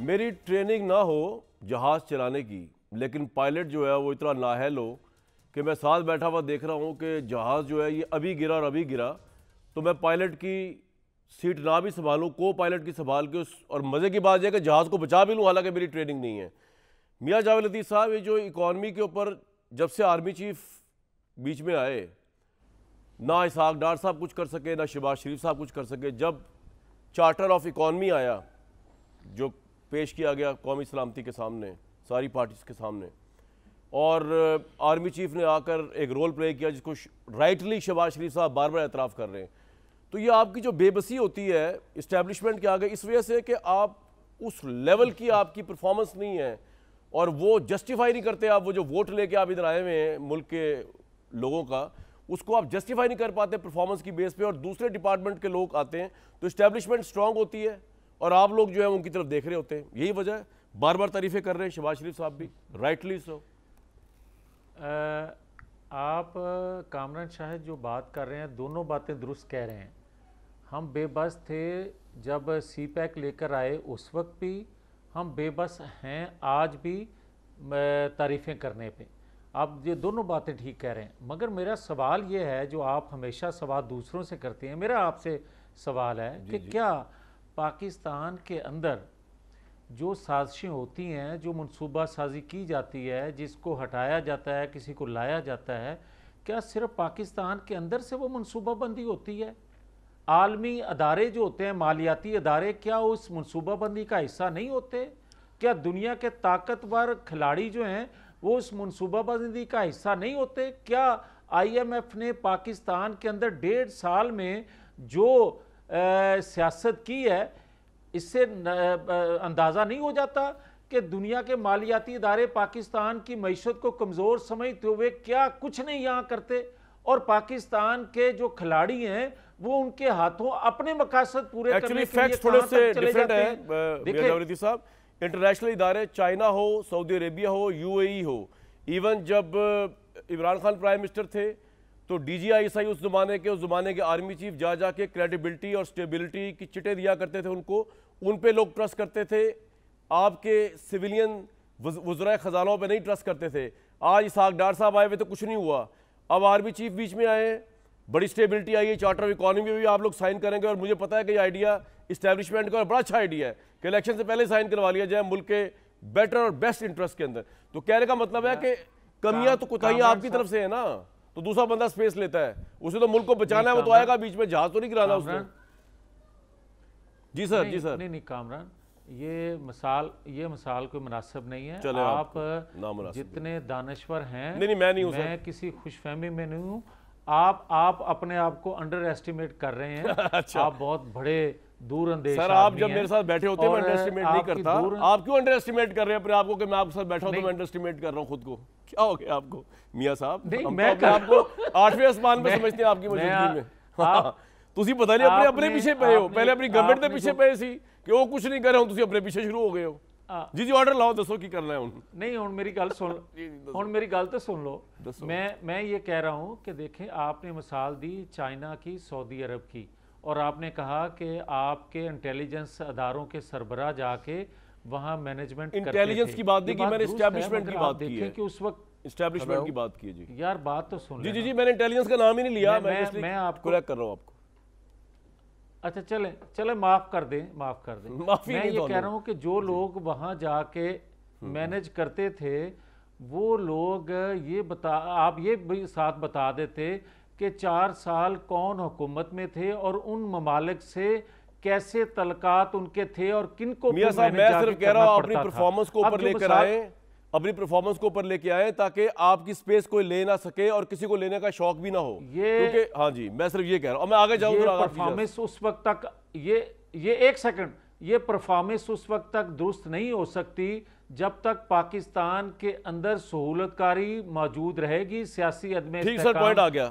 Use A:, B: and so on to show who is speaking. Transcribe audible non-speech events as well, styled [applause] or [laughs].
A: मेरी ट्रेनिंग ना हो जहाज़ चलाने की लेकिन पायलट जो है वो इतना नाहल हो कि मैं साथ बैठा हुआ देख रहा हूँ कि जहाज़ जो है ये अभी गिरा और अभी गिरा तो मैं पायलट की सीट ना भी संभालूँ को पायलट की संभाल के उस और मज़े की बात यह कि जहाज़ को बचा भी लूँ हालांकि मेरी ट्रेनिंग नहीं है मियाँ जावेद लतीफ़ साहब ये जो इकॉनमी के ऊपर जब से आर्मी चीफ बीच में आए ना इसहाक डार साहब कुछ कर सके ना शहबाज शरीफ साहब कुछ कर सके जब चार्टर ऑफ इकॉनमी आया जो पेश किया गया कौमी सलामती के सामने सारी पार्टीज़ के सामने और आर्मी चीफ ने आकर एक रोल प्ले किया जिसको राइटली शबाज शरीफ साहब बार बार एतराफ़ कर रहे हैं तो ये आपकी जो बेबसी होती है इस्टेब्लिशमेंट के आगे इस वजह से कि आप उस लेवल की आपकी परफॉर्मेंस नहीं है और वो जस्टिफाई नहीं करते आप वो जो वोट लेके आप इधर आए हुए हैं मुल्क के लोगों का उसको आप जस्टिफाई नहीं कर पाते परफॉर्मेंस की बेस पे और दूसरे डिपार्टमेंट के लोग आते हैं तो इस्टेब्लिशमेंट स्ट्रांग होती है और आप लोग जो है उनकी तरफ देख रहे होते हैं यही वजह है बार बार तारीफें कर रहे हैं शहबाज शरीफ साहब भी राइटली सो
B: आप कामरान शाह जो बात कर रहे हैं दोनों बातें दुरुस्त कह रहे हैं हम बेबस थे जब सी पैक लेकर आए उस वक्त भी हम बेबस हैं आज भी तारीफ़ें करने पे आप ये दोनों बातें ठीक कह रहे हैं मगर मेरा सवाल ये है जो आप हमेशा सवाल दूसरों से करते हैं मेरा आपसे सवाल है जी कि जी। क्या पाकिस्तान के अंदर जो साजिशें होती हैं जो मनसूबा साजी की जाती है जिसको हटाया जाता है किसी को लाया जाता है क्या सिर्फ पाकिस्तान के अंदर से वो मनसूबाबंदी होती है आलमी अदारे जो होते हैं मालियाती अदारे क्या उस मनसूबाबंदी का हिस्सा नहीं होते क्या दुनिया के ताकतवर खिलाड़ी जो हैं वो उस मनसूबाबंदी का हिस्सा नहीं होते क्या आईएमएफ ने पाकिस्तान के अंदर डेढ़ साल में जो सियासत की है इससे अंदाज़ा नहीं हो जाता कि दुनिया के मालियाती इदारे पाकिस्तान की मीशत को कमज़ोर समझते हुए क्या कुछ नहीं यहाँ करते और पाकिस्तान के जो खिलाड़ी हैं वो उनके हाथों अपने मकासद पूरे करने के लिए थोड़े से डिफरेंट है
A: साहब इंटरनेशनल इदारे चाइना हो सऊदी अरेबिया हो यूएई e हो इवन जब इमरान खान प्राइम मिनिस्टर थे तो डीजीआईएसआई उस जमाने के उस जमाने के आर्मी चीफ जा जा के क्रेडिबिलिटी और स्टेबिलिटी की चिटे दिया करते थे उनको उन पे लोग ट्रस्ट करते थे आपके सिविलियन वज्रा ख़जानों पे नहीं ट्रस्ट करते थे आज इसहाक डार साहब आए हुए तो कुछ नहीं हुआ अब आर्मी चीफ बीच में आए बड़ी स्टेबिलिटी आई है चार्टर ऑफ इकोनॉमी भी आप लोग साइन करेंगे और मुझे पता है कि ये आइडिया इस्टेब्लिशमेंट का बड़ा अच्छा आइडिया है कि इलेक्शन से पहले साइन करवा लिया जाए मुल्क के बेटर और बेस्ट इंटरेस्ट के अंदर तो कहने का मतलब है हाँ। कि कमियां तो कुतियाँ आपकी तरफ से है ना तो दूसरा बंदा स्पेस लेता है उसे तो मुल्क को बचाना है वो तो आएगा बीच में जहाज तो नहीं गिराना उसने जी सर जी सर
B: नहीं नहीं कामरान ये मिसाल ये मिसाल कोई मुनासिब नहीं है चले आप जितने दानश्वर हैं नहीं नहीं मैं नहीं हूँ मैं किसी खुशफहमी में नहीं हूँ आप आप अपने आप को अंडर एस्टिमेट कर
A: रहे हैं [laughs] अच्छा। आप बहुत बड़े
B: दूर अंदेश सर आप जब मेरे साथ बैठे होते मैं नहीं करता
A: आप क्यों अंडर एस्टिमेट कर रहे हैं अपने आपको कि मैं आपके साथ बैठा हूं तो मैं अंडर एस्टिमेट कर रहा हूं खुद को क्या हो गया आपको मियां साहब तो मैं आपको आठवें आसमान में समझते हैं आपकी मौजूदगी में ਤੁਸੀਂ हाँ, पता नहीं अपने अपने पीछे पे हो पहले अपनी गवर्नमेंट के पीछे तो- पे सी कि वो कुछ नहीं कर ਰਹੇ ਹੋ ਤੁਸੀਂ अपने पीछे शुरू हो गए हो जी जी ऑर्डर लाओ दसो की करना है ਹੁਣ ਨਹੀਂ ਹੁਣ ਮੇਰੀ ਗੱਲ ਸੁਣ ਹੁਣ ਮੇਰੀ ਗੱਲ ਤਾਂ ਸੁਣ
B: ਲਓ मैं ਮੈਂ ਇਹ ਕਹਿ ਰਹਾ ਹੂੰ ਕਿ ਦੇਖੇ ਆਪਨੇ दी चाइना की सऊदी अरब की और आपने कहा कि आपके इंटेलिजेंस अदारों के सरबरा जाके वहां मैनेजमेंट इंटेलिजेंस की बात नहीं की मैंने स्टैब्लिशमेंट की बात की
A: कि उस वक्त स्टैब्लिशमेंट की बात की जी
B: यार बात तो सुन जी जी जी मैंने इंटेलिजेंस का नाम ही नहीं लिया मैं, मैं, मैं कर रहा हूँ आपको अच्छा चले चले माफ कर दें माफ कर दें [laughs] माफी मैं ये तो कह रहा हूँ कि जो लोग वहाँ जाके मैनेज हम्म। करते थे वो लोग ये बता आप ये भी साथ बता देते कि चार साल कौन हुकूमत में थे और उन ममालिक से कैसे तलकात उनके थे और किन को मियां साहब मैं सिर्फ कह रहा हूं अपनी परफॉर्मेंस को ऊपर लेकर आए
A: अपनी परफॉर्मेंस को ऊपर लेके आए ताकि आपकी स्पेस कोई ले ना सके और किसी को लेने का शौक भी ना हो ये क्योंकि हाँ जी मैं सिर्फ ये कह रहा हूँ मैं आगे जाऊँ परफॉर्मेंस उस वक्त तक
B: ये ये एक सेकंड
A: ये परफॉर्मेंस उस वक्त तक
B: दुरुस्त नहीं हो सकती जब तक पाकिस्तान के अंदर सहूलतकारी मौजूद रहेगी सियासी अदमे पॉइंट आ
A: गया